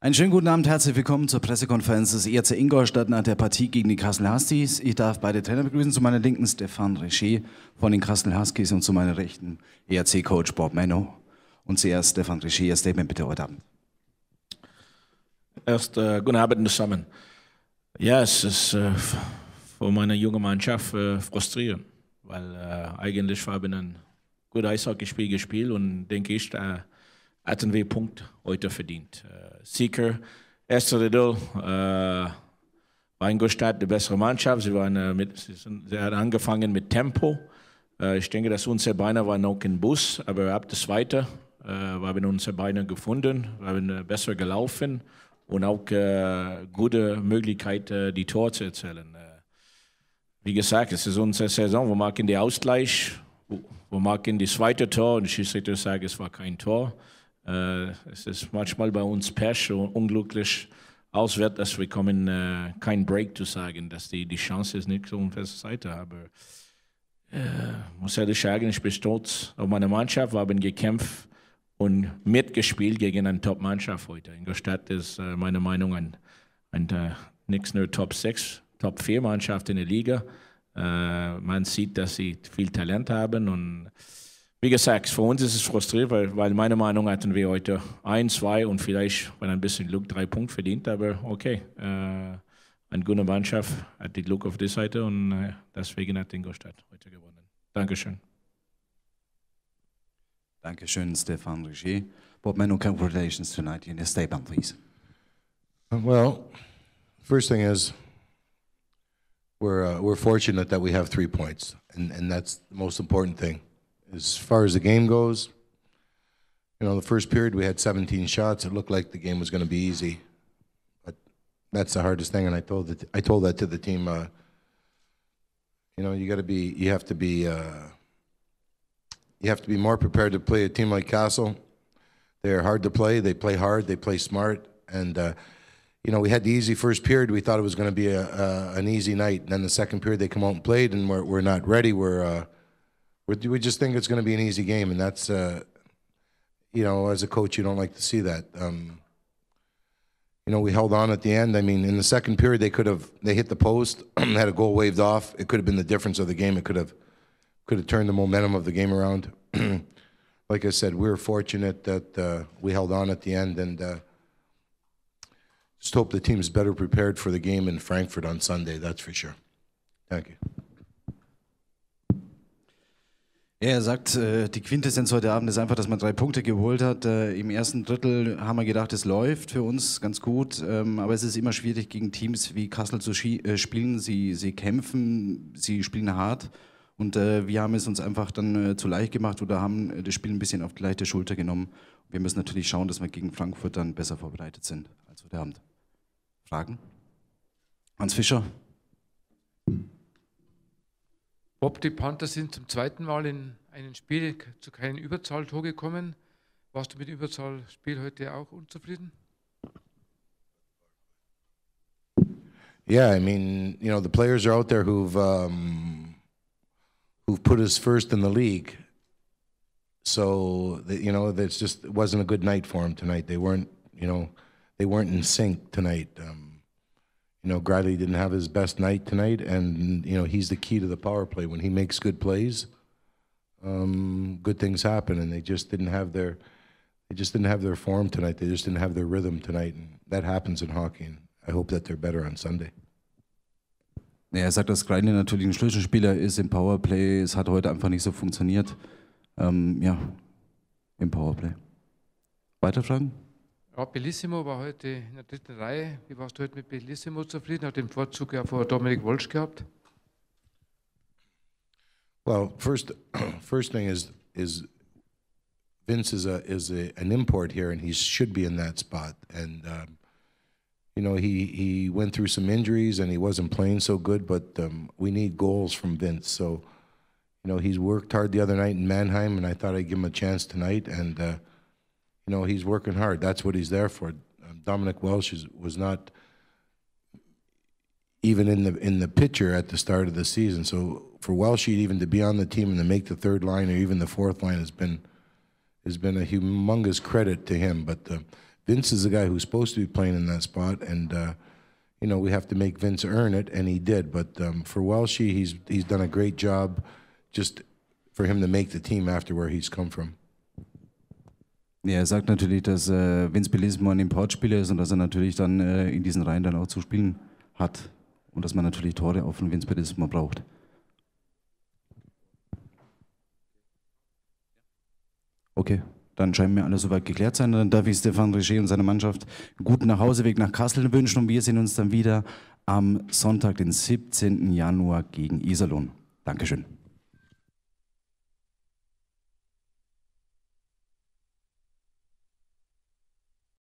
Einen schönen guten Abend, herzlich willkommen zur Pressekonferenz des ERC Ingolstadt nach der Partie gegen die Kassel Huskies. Ich darf beide Trainer begrüßen, zu meiner Linken Stefan Richer von den Kassel Huskies und zu meiner Rechten ERC-Coach Bob Menno. Und zuerst Stefan Richer, Ihr Statement bitte heute Abend. Erst äh, guten Abend zusammen. Ja, es ist äh, für meine junge Mannschaft äh, frustrierend, weil äh, eigentlich haben wir ein gutes Eishockeyspiel gespielt und denke ich, hatten wir Punkt heute verdient. Äh, Seeker, Esther Riddle, äh, war die bessere Mannschaft. Sie, waren, äh, mit, sie, sind, sie, haben angefangen mit Tempo. Äh, ich denke, dass unser Beiner war noch im Bus, aber ab der zweiten äh, haben unsere Beine gefunden, wir haben äh, besser gelaufen und auch äh, gute Möglichkeit, äh, die Tore zu erzählen. wie gesagt, es ist unsere Saison, wir machen den Ausgleich, wir machen das zweite Tor und ich Schiedsrichter sagt, es war kein Tor. Äh, es ist manchmal bei uns Pech und unglücklich auswärts, dass wir kommen, äh, kein Break zu sagen, dass die, die Chance ist nicht so eine feste Seite. Aber äh, muss ehrlich sagen, ich bin stolz auf meine Mannschaft. Wir haben gekämpft und mitgespielt gegen eine Top-Mannschaft heute. Ingolstadt ist äh, meiner Meinung nach ein, ein, ein, äh, nichts nur Top 6, Top 4 Mannschaft in der Liga. Äh, man sieht, dass sie viel Talent haben und wie gesagt, für uns ist es frustrierend, weil, weil meiner Meinung hatten wir heute ein, zwei und vielleicht, wenn ein bisschen Glück, drei Punkte verdient, aber okay. Äh, eine gute Mannschaft hat die Glück auf die Seite und äh, deswegen hat Ingolstadt heute gewonnen. Dankeschön. Dankeschön, Stefan Rigier. Bob Menu, congratulations tonight in a statement, please. Well, first thing is, we're, uh, we're fortunate that we have three points, and, and that's the most important thing. As far as the game goes, you know, the first period we had 17 shots. It looked like the game was going to be easy, but that's the hardest thing. And I told that I told that to the team. Uh, you know, you got to be, you have to be, uh, you have to be more prepared to play a team like Castle. They're hard to play. They play hard. They play smart. And uh, you know, we had the easy first period. We thought it was going to be a, a, an easy night. And then the second period, they come out and played, and we're, we're not ready. We're uh, we we just think it's going to be an easy game, and that's uh, you know, as a coach, you don't like to see that. Um, you know, we held on at the end. I mean, in the second period, they could have they hit the post, had a goal waved off. It could have been the difference of the game. It could have could have turned the momentum of the game around. like I said, we were fortunate that uh, we held on at the end, and uh, just hope the team's better prepared for the game in Frankfurt on Sunday. That's for sure. Thank you. er sagt, äh, die Quintessenz heute Abend ist einfach, dass man drei Punkte geholt hat. Äh, Im ersten Drittel haben wir gedacht, es läuft für uns ganz gut, ähm, aber es ist immer schwierig, gegen Teams wie Kassel zu äh, spielen. Sie, sie kämpfen, sie spielen hart und wir haben es uns einfach dann zu leicht gemacht oder haben das Spiel ein bisschen auf die leichte Schulter genommen. Wir müssen natürlich schauen, dass wir gegen Frankfurt dann besser vorbereitet sind als heute Abend. Fragen? Hans Fischer? Bob, die Panthers sind zum zweiten Mal in einem Spiel zu keinem Überzahltor gekommen. Warst du mit dem Überzahlspiel heute auch unzufrieden? Yeah, I mean, you know, the players are out there who've um, who've put us first in the league. So you know, it's just it wasn't a good night for them tonight. They weren't, you know, they weren't in sync tonight. Um, you know, Gradley didn't have his best night tonight, and you know he's the key to the power play. When he makes good plays, um, good things happen, and they just didn't have their they just didn't have their form tonight. They just didn't have their rhythm tonight, and that happens in hockey. And I hope that they're better on Sunday. Ja, er sagt, dass Grady natürlich ein Schlüsselspieler ist im Power Play. Es hat heute einfach nicht so funktioniert. Ähm, ja, im Play. Weiter Fragen? Ja, Bellissimo war heute in der dritten Reihe. Wie warst du heute mit Bellissimo zufrieden? Hat den Vorzug ja vor Dominik Wolsch gehabt? Well, first, first thing is is Vince is a is a, an import here, and he should be in that spot. And um, you know, he he went through some injuries, and he wasn't playing so good. But um, we need goals from Vince, so you know he's worked hard the other night in Mannheim, and I thought I'd give him a chance tonight. And uh, you know, he's working hard. That's what he's there for. Um, Dominic Welsh is, was not even in the in the picture at the start of the season. So for Welsh even to be on the team and to make the third line or even the fourth line has been has been a humongous credit to him. But uh, Vince is the guy who's supposed to be playing in that spot, and uh, you know we have to make Vince earn it, and he did. But um, for Welsh, he's he's done a great job, just for him to make the team after where he's come from. Ja, er sagt natürlich, dass äh, Vince Bellismo ein Importspieler ist und dass er natürlich dann äh, in diesen Reihen dann auch zu spielen hat. Und dass man natürlich Tore auch von Vince Bellismo braucht. Okay, dann scheint mir alles soweit geklärt sein. Dann darf ich Stefan Richer und seiner Mannschaft einen guten Nachhauseweg nach Kassel wünschen und wir sehen uns dann wieder am Sonntag, den 17. Januar gegen Iserlohn. Dankeschön.